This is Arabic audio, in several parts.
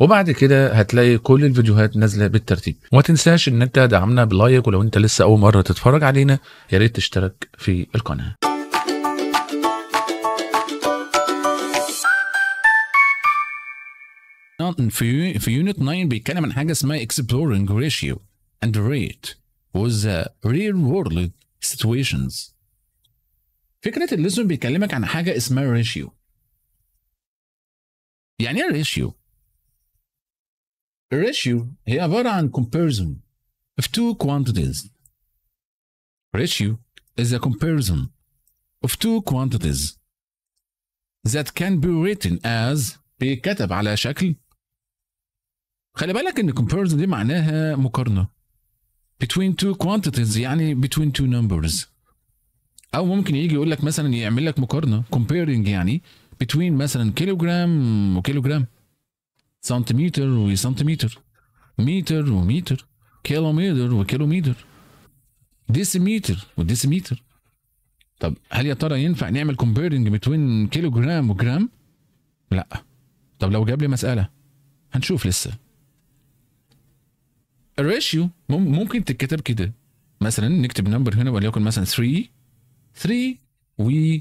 وبعد كده هتلاقي كل الفيديوهات نازله بالترتيب وما تنساش ان انت دعمنا بلايك ولو انت لسه اول مره تتفرج علينا يا ريت تشترك في القناه في في يونت 9 بيتكلم عن حاجه اسمها اكسبلورنج ريشيو اند ريت وذ ريل وورلد سيتويشنز فكره الليسون بيكلمك عن حاجه اسمها ريشيو يعني ايه ريشيو الراتيو هي عبارة عن comparison of two quantities. Ratio is a comparison of two quantities that can be written as بيتكتب على شكل خلي بالك ان comparison دي معناها مقارنة between two quantities يعني between two numbers او ممكن يجي يقول لك مثلا يعمل لك مقارنة comparing يعني between مثلا كيلوغرام وكيلوغرام سنتيمتر وسنتيمتر متر ومتر كيلومتر وكيلومتر ديسيمتر وديسيمتر طب هل يا ترى ينفع نعمل كومبيرنج بين كيلو جرام وجرام؟ لا طب لو جاب لي مسألة هنشوف لسه الريشيو ممكن تتكتب كده مثلا نكتب نمبر هنا وليكن مثلا 3 3 و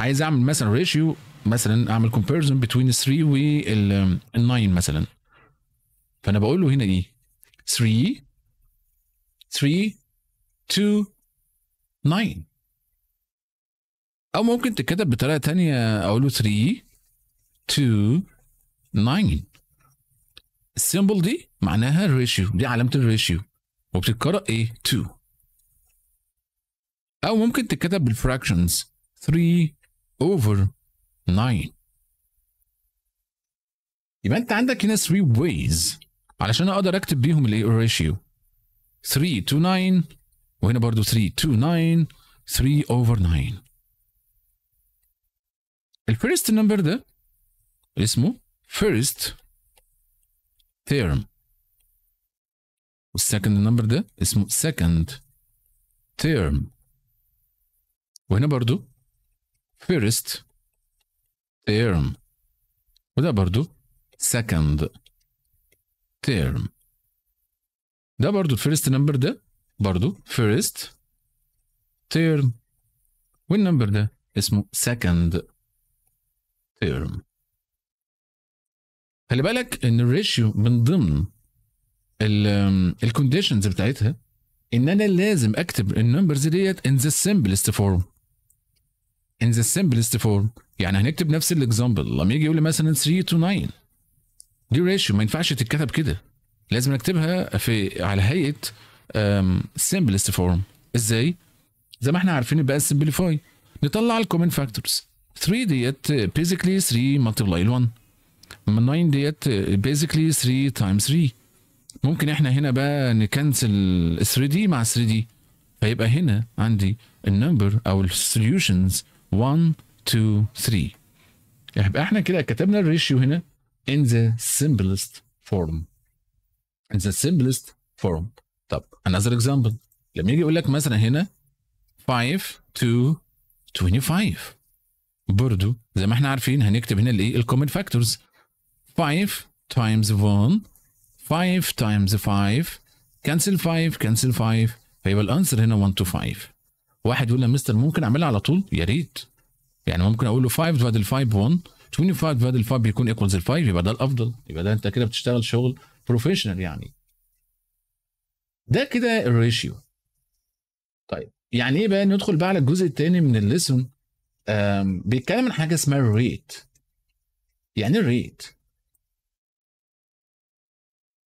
عايز اعمل مثلا ريشيو مثلا اعمل كومبيرزون بتوين 3 وال 9 مثلا فانا بقول له هنا ايه 3 3 2 9 او ممكن تتكتب بطريقه تانية اقول له 3 2 9 السيمبل دي معناها الريشيو دي علامه الريشيو وبتتقرا ايه 2 او ممكن تتكتب بالفراكشنز 3 اوفر 9 يبقى انت عندك هنا 3 ways علشان اقدر اكتب بيهم الـ ratio 3 to 9 وهنا برضو 3 to 9 3 over 9 الفيرست نمبر ده اسمه first term والسكند نمبر ده اسمه second term وهنا برضو first term وده برضو second term ده برضو first number ده برضو first term والنمبر ده اسمه second term خلي بالك ان الريشيو من ضمن الكونديشنز بتاعتها ان انا لازم اكتب النمبرز ديت in the simplest form in the simplest form يعني هنكتب نفس الاكزامبل لما يجي يقول لي مثلا 3 تو 9 دي ريشيو ما ينفعش تتكتب كده لازم نكتبها في على هيئه سمبلست فورم ازاي؟ زي ما احنا عارفين بقى سمبليفاي نطلع الكومن فاكتورز 3 ديت بيزيكلي 3 ملتبلاي 1 9 ديت بيزيكلي 3 تايمز 3 ممكن احنا هنا بقى نكنسل 3 دي مع 3 دي فيبقى هنا عندي النمبر او السوليوشنز 1 2 3 يبقى احنا كده كتبنا الريشيو هنا in the simplest form in the simplest form طب another example لما يجي يقول لك مثلا هنا 5 to 25 برضو زي ما احنا عارفين هنكتب هنا الايه الكومن فاكتورز 5 تايمز 1 5 تايمز 5 كنسل 5 كنسل 5 فيبقى الانسر هنا 1 to 5 واحد يقول لي مستر ممكن اعملها على طول يا ريت يعني ممكن اقول له 5 بدل 5 1 25 بدل 5 بيكون ايكوالز ال 5 يبقى ده الافضل يبقى ده انت كده بتشتغل شغل بروفيشنال يعني ده كده الريشيو طيب يعني ايه بقى ندخل بقى على الجزء الثاني من الليسون بيتكلم عن حاجه اسمها الريت يعني الريت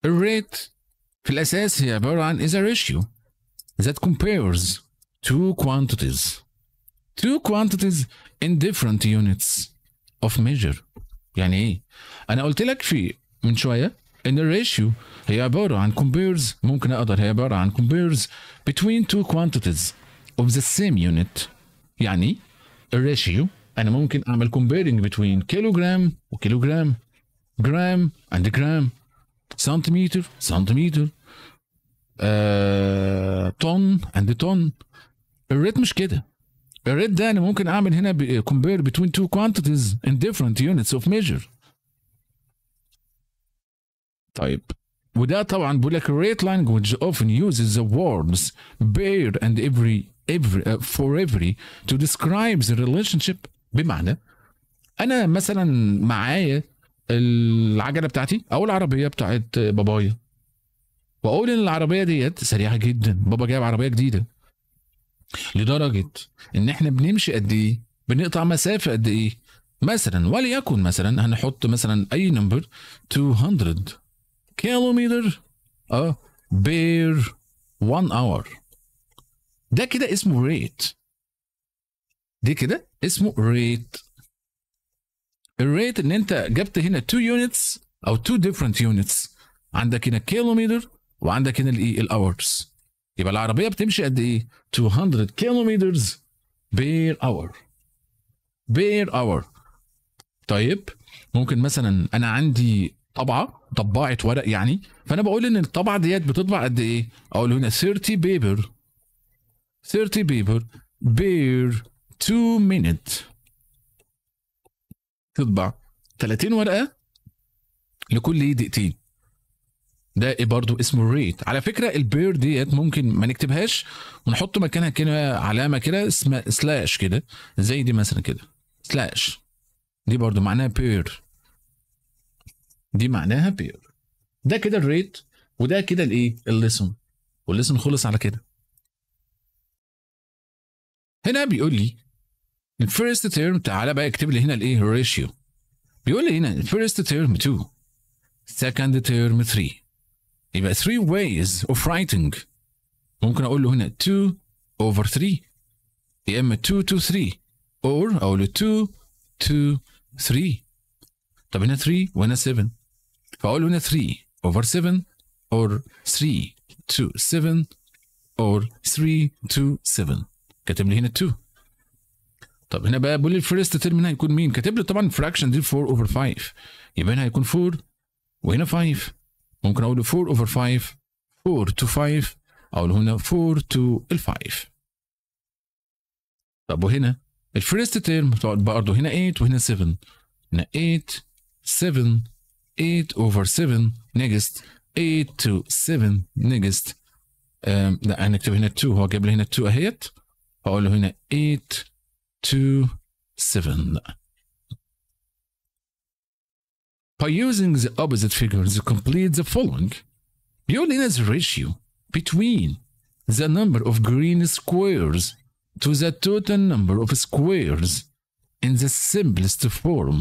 الريت في الاساس هي عباره عن از ريشيو ذات that compares two quantities two quantities in different units of measure يعني ايه انا قلت لك في من شويه ان الريشيو هي عباره عن compares ممكن اقدر هي عباره عن compares between two quantities of the same unit يعني الريشيو انا ممكن اعمل comparing between كيلوغرام وكيلوغرام جرام and جرام سنتيمتر سنتيمتر آه, طن and طن الريت مش كده الريت ده انا ممكن اعمل هنا كومبير بتوين تو كوانتيتيز ان ديفرنت يونتس اوف ميجر طيب وده طبعا بيقول لك الريت لانجوج often uses the words bare and every every uh, for every to describe the relationship بمعنى انا مثلا معايا العجله بتاعتي او العربيه بتاعت بابايا واقول ان العربيه ديت سريعه جدا بابا جايب عربيه جديده لدرجه ان احنا بنمشي قد ايه بنقطع مسافه قد ايه مثلا وليكن مثلا هنحط مثلا اي نمبر 200 كيلومتر اه بير 1 اور ده كده اسمه ريت دي كده اسمه ريت الريت ان انت جبت هنا 2 يونتس او 2 ديفرنت يونتس عندك هنا كيلومتر وعندك هنا الايه الاورز يبقى العربيه بتمشي قد ايه 200 كيلومترز بير اور بير اور طيب ممكن مثلا انا عندي طبعه طباعه ورق يعني فانا بقول ان الطبعه ديت بتطبع قد ايه اقول هنا 30 بيبر 30 بيبر بير 2 مينت تطبع 30 ورقه لكل دقيقتين ده برضو اسمه الريت على فكره البير ديت ممكن ما نكتبهاش ونحط مكانها كده علامه كده اسمها سلاش كده زي دي مثلا كده سلاش دي برضو معناها بير دي معناها بير ده كده الريت وده كده الايه الليسون والليسون خلص على كده هنا بيقول لي الفيرست تيرم تعالى بقى اكتب لي هنا الايه الريشيو بيقول لي هنا الفيرست تيرم 2 سكند تيرم 3 يبقى 3 ways of writing ممكن اقول له هنا 2 over 3 يا اما 2 to 3 or اقول له 2 2 3 طب هنا 3 وهنا 7 فاقول له هنا 3 over 7 or 3 to 7 or 3 to 7 كاتب لي هنا 2 طب هنا بقى بيقول لي الفيرست ترم هيكون مين؟ كاتب لي طبعا فراكشن دي 4 over 5 يبقى هنا هيكون 4 وهنا 5 ممكن اقول 4 اوفر 5 4 تو 5 اقول هنا 4 تو 5 طب وهنا الفيرست تيرم تقعد برضه هنا 8 وهنا 7 هنا 8 7 8 اوفر 7 نيجست 8 تو 7 نيجست لا هنكتب هنا 2 هو جاب لي هنا 2 اهيت هقول له هنا 8 2 7 By using the opposite figures to complete the following, Biolin's ratio between the number of green squares to the total number of squares in the simplest form.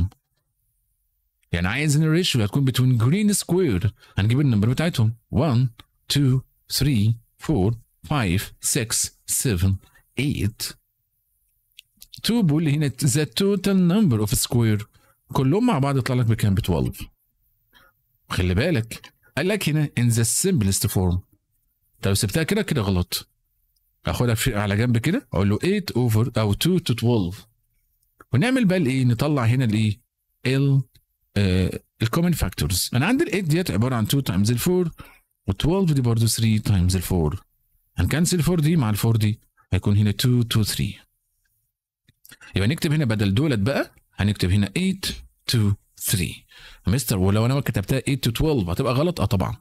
in a ratio that هتكون between green square number of بتاعتهم 1 2 3 4 5 6 7 8 2 بيقول لي the total number of square كلهم مع بعض يطلع لك بكام ب 12 خلي بالك قال لك هنا ان ذا سمبلست فورم لو سبتها كده كده غلط اخدها على جنب كده اقول له 8 اوفر او 2 تو 12 ونعمل بقى الايه نطلع هنا الايه ال آه، الكومن فاكتورز انا عندي ال 8 ديت عباره عن 2 تايمز ال 4 و12 دي برضه 3 تايمز ال 4 هنكنسل 4 دي مع ال 4 دي هيكون هنا 2 2 3 يبقى نكتب هنا بدل دولت بقى هنكتب هنا 8 to 3 مستر ولو انا كتبتها 8 to 12 هتبقى غلط اه طبعا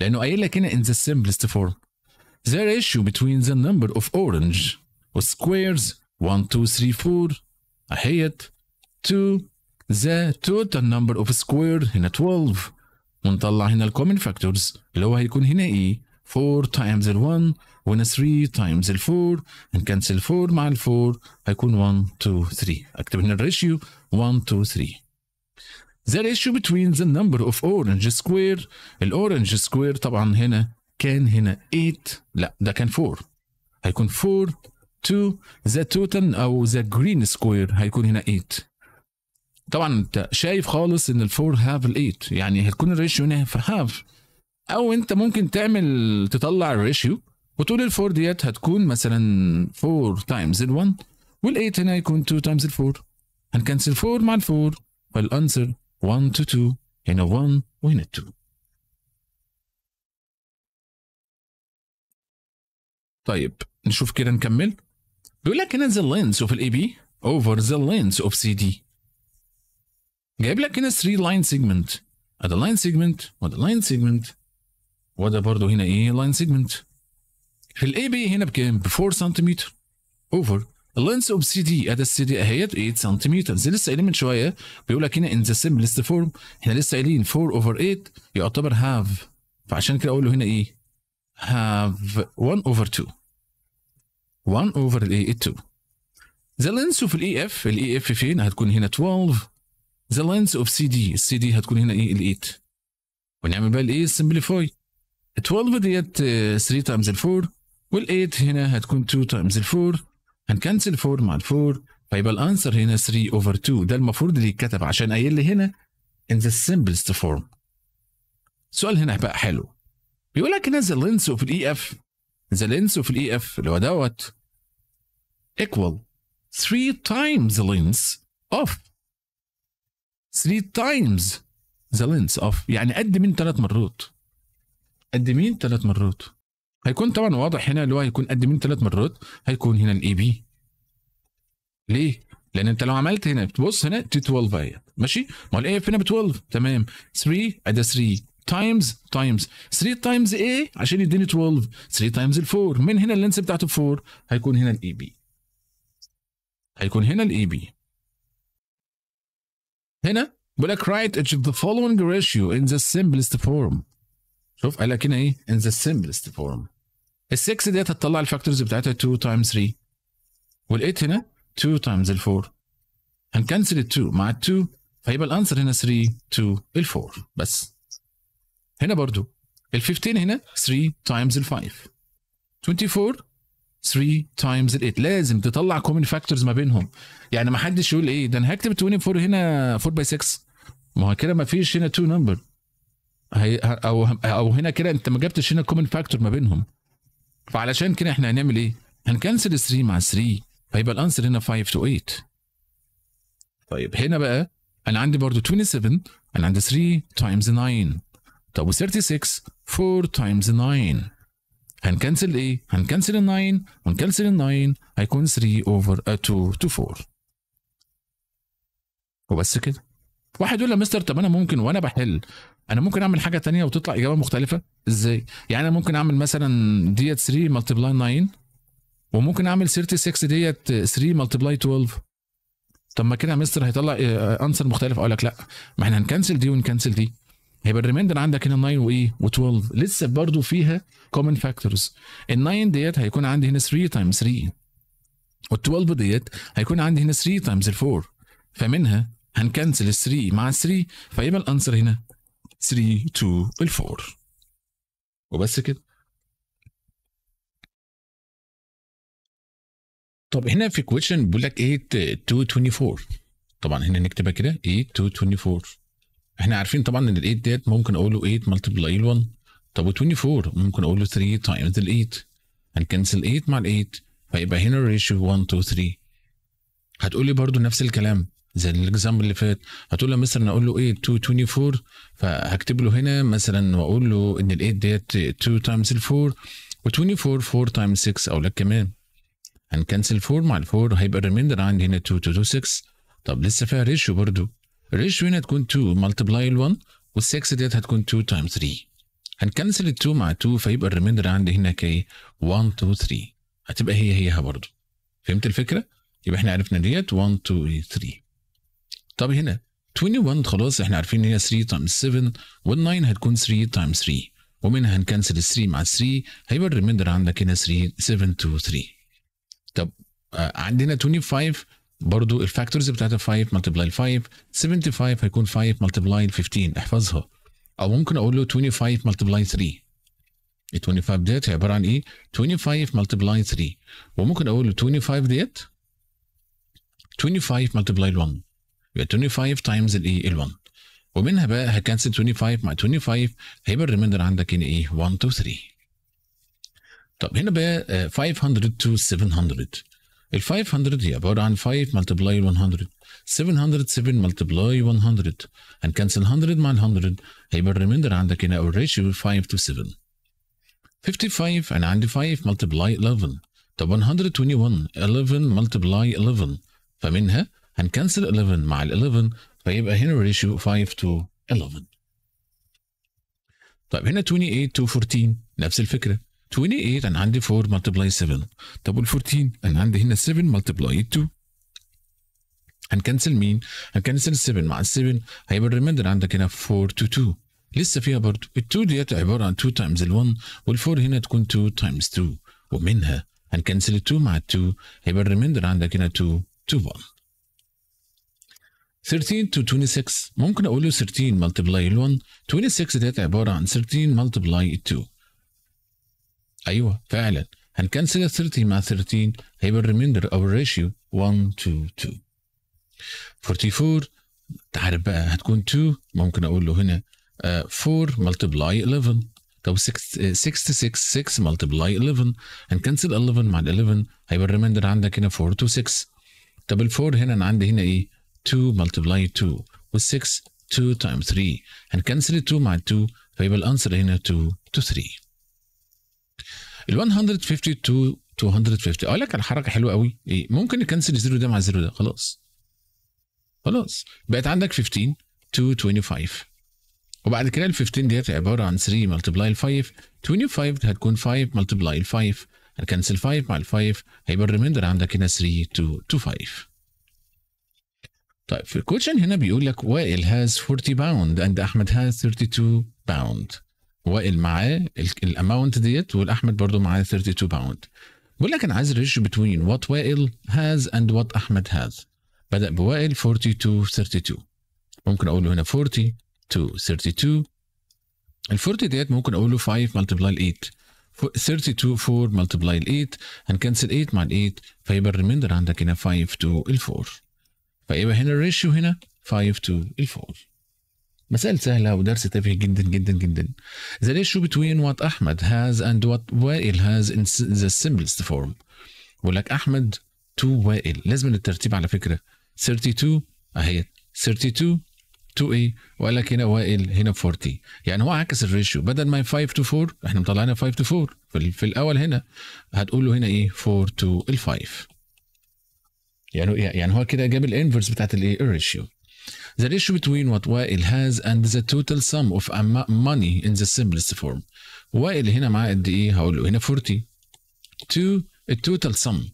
لانه قايل لك هنا in the simplest form the ratio between the number of orange squares 1 2 3 4 اهيت to the total number of square هنا 12 ونطلع هنا الكومن فاكتورز اللي هو هيكون هنا ايه 4 تايمز ال 1 وهنا 3 تايمز ال 4 نكنسل 4 مع ال 4 هيكون 1 2 3 اكتب هنا الريشيو 1 2 3 The ratio between the number of orange square الاورنج سكوير طبعا هنا كان هنا 8 لا ده كان 4 هيكون 4 2 the total او the green square هيكون هنا 8 طبعا انت شايف خالص ان ال 4 هاف ال8 يعني هتكون الريشيو هنا في هاف او انت ممكن تعمل تطلع الريشيو وتقول الفور ديت هتكون مثلا 4 تايمز ال1 وال8 هنا يكون 2 تايمز ال4 هنكنسل 4 مع ال4 فالانسر 1 تو 2 هنا 1 وهنا 2 طيب نشوف كده نكمل بيقول لك هنا ذا لينس اوف الاي بي اوفر ذا لينس اوف سي دي جايب لك هنا 3 لاين سيجمنت ادي لاين سيجمنت وادي لاين سيجمنت وده برضو هنا ايه لاين سيجمنت في الاي بي هنا بكام ب 4 سنتيمتر اوفر اللينس اوف سي دي ادي السي دي اهيت 8 سنتيمتر زي لسه قايلين من شويه بيقول لك هنا ان ذا سيمبلست فورم احنا لسه قايلين 4 اوفر 8 يعتبر هاف فعشان كده اقول له هنا ايه هاف 1 اوفر 2 1 اوفر الايه 2 ذا لينس اوف الاي اف الاي اف فين هتكون هنا 12 ذا لينس اوف سي دي السي دي هتكون هنا ايه ال 8 ونعمل بقى الايه سمبليفاي 12 ديت 3 تايمز 4 وال8 هنا هتكون 2 تايمز 4 هنكنسل 4 مع ال4 فيبقى الانسر هنا 3 اوفر 2 ده المفروض اللي يتكتب عشان قايل لي هنا in the simplest form السؤال هنا بقى حلو بيقول لك هنا the اوف of the EF the length of the EF اللي هو دوت equal 3 times the اوف of 3 times the لينس of يعني قد من 3 مرات قدمين ثلاث مرات هيكون طبعا واضح هنا اللي هو هيكون قدمين ثلاث مرات هيكون هنا الاي بي ليه؟ لان انت لو عملت هنا بتبص هنا تي 12 اهي ماشي؟ ما هو الاي اف هنا ب 12 تمام 3 ادي 3 تايمز تايمز 3 تايمز ايه عشان يديني 12 3 تايمز ال4 من هنا اللينس بتاعته 4 هيكون هنا الاي بي هيكون هنا الاي بي هنا بيقول لك write each of the following ratio in the simplest form شوف قال لك هنا ايه in the simplest form ال 6 ديت هتطلع الفاكتورز بتاعتها 2 تايمز 3 وال 8 هنا 2 تايمز ال 4 هنكنسل ال 2 مع ال 2 فيبقى الانسر هنا 3 2 ال 4 بس هنا برضو ال 15 هنا 3 تايمز ال 5 24 3 تايمز ال 8 لازم تطلع كومن فاكتورز ما بينهم يعني ما حدش يقول ايه ده انا هكتب 24 هنا 4 باي 6 ما هو كده ما فيش هنا 2 نمبر هي او او هنا كده انت ما جبتش هنا كومن فاكتور ما بينهم فعلشان كده احنا هنعمل ايه؟ هنكنسل 3 مع 3 فيبقى الانسر هنا 5 تو 8 طيب هنا بقى انا عندي برضو 27 انا عندي 3 تايمز 9 طب و36 4 تايمز 9 هنكنسل ايه؟ هنكنسل ال 9 ونكنسل ال 9 هيكون 3 اوفر 2 تو 4 وبس كده واحد يقول لي يا مستر طب انا ممكن وانا بحل انا ممكن اعمل حاجه تانية وتطلع اجابه مختلفه ازاي يعني انا ممكن اعمل مثلا ديت 3 ملتبلاي 9 وممكن اعمل 36 ديت 3 ملتبلاي 12 طب ما كده يا مستر هيطلع انسر آه، آه، مختلف اقول لك لا ما احنا هنكنسل دي ونكنسل دي هيبقى الريميندر عندك هنا 9 وايه و12 لسه برضو فيها كومن فاكتورز ال 9 ديت هيكون عندي هنا 3 تايمز 3 وال12 ديت هيكون عندي هنا 3 تايمز 4 فمنها هنكنسل ال 3 مع ال 3 فيبقى الانسر هنا 3 2 الفور وبس كده طب هنا في كويشن بيقول لك 8 2 24 طبعا هنا نكتبها كده 8 2 24 احنا عارفين طبعا ان ال 8 ديت ممكن اقول له 8 ملتبلاي ال 1 طب و 24 ممكن اقول له 3 تايمز ال 8 هنكنسل 8 مع ال 8 فيبقى هنا الريشيو 1 2 3 هتقول لي برضو نفس الكلام زي الاكزامبل اللي فات هتقول له مثلا اقول له ايه 224 فهكتب له هنا مثلا واقول له ان ال 8 ديت 2 تايمز ال 4 و24 4 تايمز 6 او لك كمان هنكنسل 4 مع ال 4 هيبقى الريميندر عندي هنا 2 6 طب لسه فيها ريشيو برضو الريشيو هنا تكون 2 ملتبلاي ال 1 وال6 ديت هتكون 2 تايمز 3 هنكنسل ال 2 مع 2 فيبقى الريميندر عندي هنا كي 1 2 3 هتبقى هي هيها برضو فهمت الفكره؟ يبقى احنا عرفنا ديت 1 2 3 طب هنا 21 خلاص احنا عارفين ان هي 3 تايمز 7 وال9 هتكون 3 تايمز 3 ومنها هنكنسل ال 3 مع 3 هيبقى الريميندر عندك هنا 3 7 2 3 طب آه، عندنا 25 برضو الفاكتورز بتاعتها 5 ملتبلاي 5 75 هيكون 5 ملتبلاي 15 احفظها او ممكن اقول له 25 ملتبلاي 3 ال 25 ديت عباره عن ايه 25 ملتبلاي 3 وممكن اقول له 25 ديت 25 ملتبلاي 1 يبقى 25 تايمز الايه ال1 ومنها بقى هكنسل 25 مع 25 هيبقى الريمايندر عندك هنا ايه 1 2 3 طب هنا بقى 500 آه، to 700 ال 500 هي عباره عن 5 ملتبلاي 100 700 7 ملتبلاي 100 هنكنسل 100 مع 100 هيبقى الريمايندر عندك هنا او الريشيو 5 to 7 55 انا عندي 5 ملتبلاي 11 طب 121 11 ملتبلاي 11 فمنها هنكنسل 11 مع ال 11 فيبقى هنا الريشيو 5 تو 11 طيب هنا 28 تو 14 نفس الفكره 28 انا عندي 4 ملتبلاي 7 طب وال 14 انا عندي هنا 7 ملتبلاي 2 هنكنسل مين؟ هنكنسل 7 مع 7 هيبقى الريمندر عندك هنا 4 تو 2 لسه فيها برضه ال 2 ديت عباره عن 2 تايمز ال 1 وال 4 هنا تكون 2 تايمز 2 ومنها هنكنسل ال 2 مع ال 2 هيبقى الريمندر عندك هنا 2 2 1 13 to 26 ممكن اقول له 13 multiply ال 1 26 ديت عباره عن 13 multiply 2 ايوه فعلا هنكنسل ال 30 مع 13 هيبقى الريميندر او الريشيو 1 2 2 44 تعرف بقى هتكون 2 ممكن اقول له هنا 4 آه، multiply 11 طب 66 6, آه، multiply 11 هنكنسل 11 مع 11 هيبقى الريميندر عندك هنا 4 to 6 طب ال 4 هنا انا عندي هنا ايه 2 multiply 2 و 6 2 times 3 هنكنسل 2 مع 2 فيبقى الانسر هنا 2 to 3 ال 150 250 اقول لك على حركه حلوه قوي ايه ممكن نكنسل الزيرو ده مع الزيرو ده خلاص خلاص بقت عندك 15 to 25 وبعد كده ال 15 ديت عباره عن 3 ملتبلاي ال 5 25 هتكون 5 ملتبلاي ال 5 هنكنسل 5 مع ال 5 هيبقى الريميندر عندك هنا 3 to 2 5 طيب في الكوتشن هنا بيقول لك وائل هاز 40 باوند اند احمد هاز 32 باوند وائل معاه الاماونت ديت والاحمد برضه معاه 32 باوند بيقول لك انا عايز الريشيو بتوين وات وائل هاز اند وات احمد هاز بدا بوائل 42 32 ممكن اقول له هنا 42 32 ال 40 ديت ممكن اقول له 5 ملتبلاي ال 8 32 4 ملتبلاي ال 8 هنكنسل 8 مع ال 8 فيبقى الريميندر عندك هنا 5 2 ال 4 فيبقى هنا الريشيو هنا 5 to 4 مسائل سهلة ودرس تافه جدا جدا جدا. The ratio between what أحمد has and what وائل has in the simplest form. بقول لك أحمد to وائل لازم الترتيب على فكرة 32 أهي 32 2 a وقال لك هنا وائل هنا 40 يعني هو عكس الريشيو بدل ما 5 تو 4 احنا مطلعينها 5 تو 4 في, الاول هنا هتقول له هنا ايه 4 تو 5 يعني يعني هو كده جاب الانفرس بتاعت الايه الريشيو ذا ريشيو بتوين وات وائل هاز اند ذا توتال سم اوف ماني ان ذا سمبلست فورم وائل هنا معاه قد ايه هقول له هنا 40 تو التوتال سم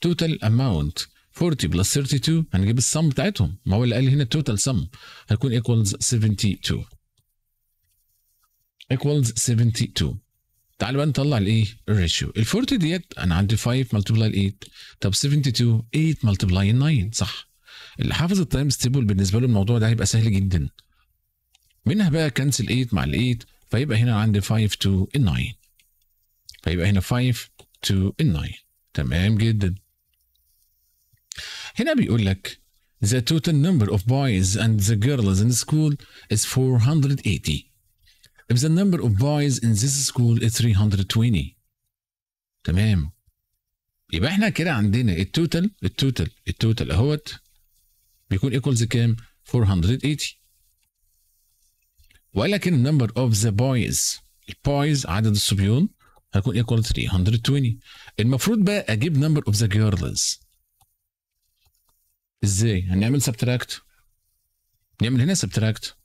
توتال اماونت 40 بلس 32 هنجيب السم بتاعتهم ما هو اللي قال لي هنا التوتال سم هيكون ايكوالز 72 ايكوالز 72 تعال بقى نطلع الايه الريشيو ال 40 ديت انا عندي 5 ملتبلاي 8 طب 72 8 ملتبلاي 9 صح اللي حافظ التايم ستيبل بالنسبه له الموضوع ده هيبقى سهل جدا منها بقى كنسل 8 مع ال 8 فيبقى هنا عندي 5 2 9 فيبقى هنا 5 2 9 تمام جدا هنا بيقول لك The total number of boys and the girls in school is 480 if the number of boys in this school is 320 تمام يبقى احنا كده عندنا التوتال التوتال التوتال اهوت بيكون ايكوالز كام 480 ولكن النمبر اوف ذا بويز البويز عدد الصبيون هيكون ايكوال 320 المفروض بقى اجيب نمبر اوف ذا جيرلز ازاي هنعمل سبتراكت نعمل هنا سبتراكت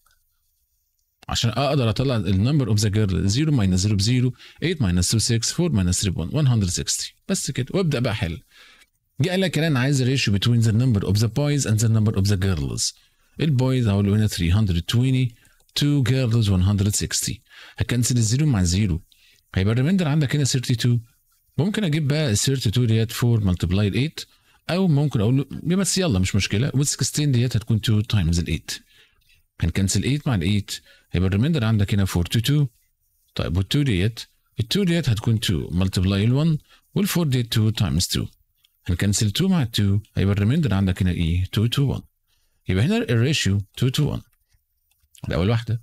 عشان اقدر اطلع النمبر اوف ذا جيرل 0 ماينس 0 0 8 ماينس 2 6 4 ماينس 3 1 160 بس كده وابدا بقى حل جه قال لك انا عايز الريشيو بتوين ذا نمبر اوف ذا بويز اند ذا نمبر اوف ذا جيرلز البويز هقول له هنا 320 2 جيرلز 160 هكنسل الزيرو مع الزيرو هيبقى الريميندر عندك هنا 32 ممكن اجيب بقى 32 ديت 4 ملتبلاي 8 او ممكن اقول له بس يلا مش مشكله و 16 ديت هتكون 2 تايمز ال 8 هنكنسل 8 مع ال 8 هيبقى الريميندر عندك هنا 42 طيب وال 2 ديت ال 2 ديت هتكون 2 ملتبلاي ال 1 وال 4 ديت 2 تايمز 2 هنكنسل 2 مع ال 2 هيبقى الريميندر عندك هنا ايه 2 تو 1 يبقى هنا الريشيو 2 تو 1 ده اول واحده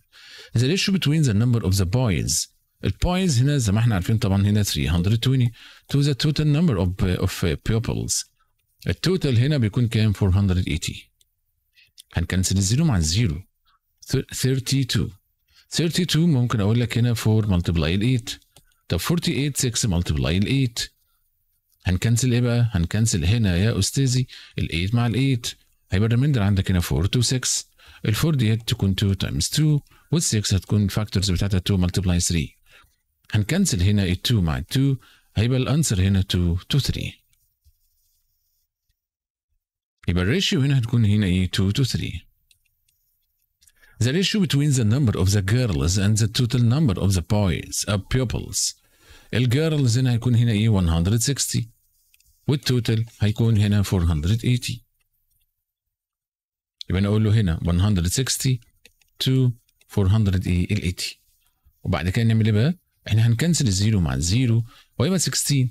the ratio ذا نمبر اوف ذا بويز ال البويز هنا زي ما احنا عارفين طبعا هنا 320 تو ذا توتال نمبر اوف اوف بيبلز التوتال هنا بيكون كام 480 هنكنسل الزيرو مع الزيرو 32 32 ممكن اقول لك هنا 4 ملتبلاي ال 8 طب 48 6 ملتبلاي ال 8 هنكنسل ايه بقى؟ هنكنسل هنا يا استاذي ال 8 مع ال 8 هيبقى الريمندر عندك هنا 4 2 6 ال 4 دي هتكون 2 تايمز 2 وال 6 هتكون فاكتورز بتاعتها 2 ملتبلاي 3 هنكنسل هنا ال 2 مع ال 2 هيبقى الانسر هنا 2 2 3 يبقى الريشيو هنا هتكون هنا ايه 2 2 3 The ratio between the number of the girls and the total number of the boys are pupils. الجيرلز هنا هيكون هنا ايه 160 والتوتال هيكون هنا 480 يبقى انا اقول له هنا 160 to 480 وبعد كده نعمل ايه بقى؟ احنا هنكنسل الزيرو مع الزيرو وهيبقى 16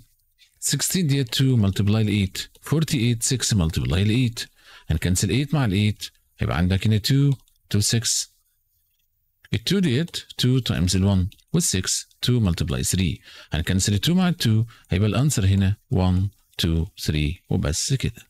16 ديت 2 ملتبلاي ل 8 48 6 ملتبلاي ل 8 هنكنسل 8 مع ال 8 هيبقى عندك هنا 2 Two 6. It 2 did 2 times 1 with 6, 2 multiply 3. And consider 2 مع I will answer here 1, 2, 3 وبس كده.